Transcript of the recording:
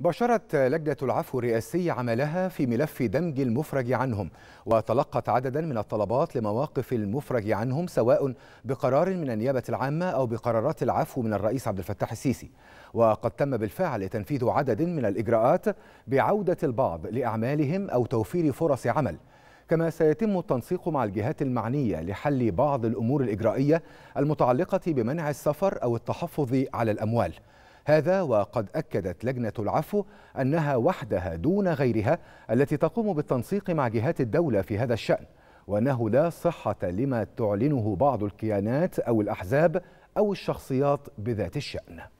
بشرت لجنة العفو الرئاسي عملها في ملف دمج المفرج عنهم وتلقت عددا من الطلبات لمواقف المفرج عنهم سواء بقرار من النيابة العامة أو بقرارات العفو من الرئيس عبد الفتاح السيسي وقد تم بالفعل تنفيذ عدد من الإجراءات بعودة البعض لأعمالهم أو توفير فرص عمل كما سيتم التنسيق مع الجهات المعنية لحل بعض الأمور الإجرائية المتعلقة بمنع السفر أو التحفظ على الأموال هذا وقد أكدت لجنة العفو أنها وحدها دون غيرها التي تقوم بالتنسيق مع جهات الدولة في هذا الشأن وأنه لا صحة لما تعلنه بعض الكيانات أو الأحزاب أو الشخصيات بذات الشأن